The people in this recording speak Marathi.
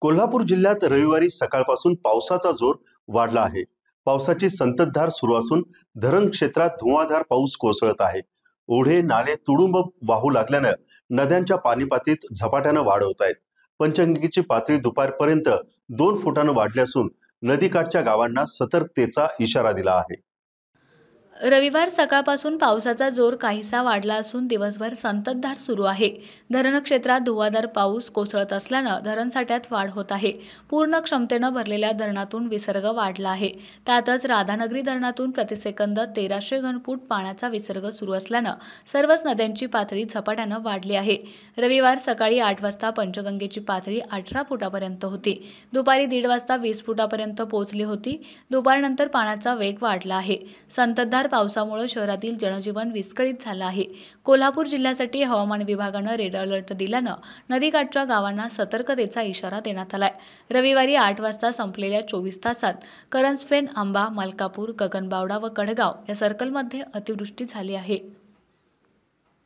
कोल्हापूर जिल्ह्यात रविवारी सकाळपासून पावसाचा जोर वाढला आहे पावसाची संततधार सुरू असून धरण क्षेत्रात धुवाधार पाऊस कोसळत आहे ओढे नाले तुडुंब वाहू लागल्यानं नद्यांच्या पाणीपातीत झपाट्यानं वाढ होत आहेत पंचगंगेची पातळी दुपारपर्यंत दोन फुटानं वाढली असून नदीकाठच्या गावांना सतर्कतेचा इशारा दिला आहे रविवार सकाळपासून पावसाचा जोर काहीसा वाढला असून दिवसभर संततधार सुरू आहे धरणक्षेत्रात क्षेत्रात पाऊस कोसळत असल्यानं धरणसाठ्यात वाढ होत आहे पूर्ण क्षमतेनं भरलेल्या धरणातून विसर्ग वाढला आहे त्यातच राधानगरी धरणातून प्रतिसेकंद तेराशे घनफूट पाण्याचा विसर्ग सुरू असल्यानं सर्वच नद्यांची पातळी झपाट्यानं वाढली आहे रविवार सकाळी आठ वाजता पंचगंगेची पातळी अठरा फुटापर्यंत होती दुपारी दीड वाजता वीस फुटापर्यंत पोहोचली होती दुपारनंतर पाण्याचा वेग वाढला आहे संततधार पावसामुळे शहरातील जनजीवन विस्कळीत झालं आहे कोल्हापूर जिल्ह्यासाठी हवामान विभागानं रेड अलर्ट दिल्यानं नदीकाठच्या गावांना सतर्कतेचा इशारा देण्यात आलाय रविवारी आठ वाजता संपलेल्या चोवीस तासात करंजफेन आंबा मालकापूर गगनबावडा व कडगाव या सर्कलमध्ये अतिवृष्टी झाली आहे